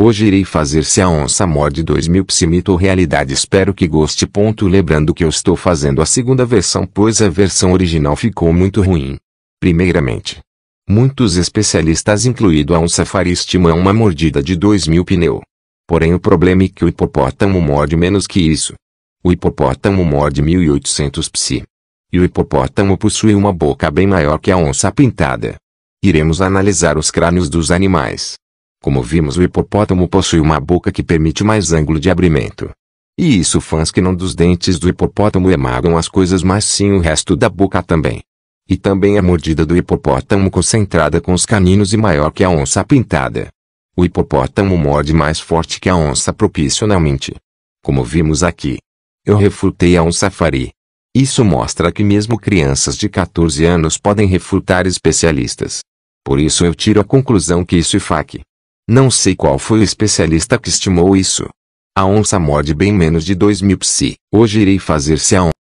Hoje irei fazer se a onça morde 2000 psimito realidade espero que goste. Ponto lembrando que eu estou fazendo a segunda versão pois a versão original ficou muito ruim. Primeiramente, muitos especialistas incluído a onça faria estimam uma mordida de 2000 pneu. Porém o problema é que o hipopótamo morde menos que isso. O hipopótamo morde 1800 psi. E o hipopótamo possui uma boca bem maior que a onça pintada. Iremos analisar os crânios dos animais. Como vimos, o hipopótamo possui uma boca que permite mais ângulo de abrimento. E isso faz que não dos dentes do hipopótamo emagam as coisas, mas sim o resto da boca também. E também a mordida do hipopótamo concentrada com os caninos e maior que a onça pintada. O hipopótamo morde mais forte que a onça proporcionalmente. Como vimos aqui. Eu refutei a onça fari. Isso mostra que mesmo crianças de 14 anos podem refutar especialistas. Por isso eu tiro a conclusão que isso é fake. Não sei qual foi o especialista que estimou isso. A onça morde bem menos de 2 mil psi. Hoje irei fazer se a onça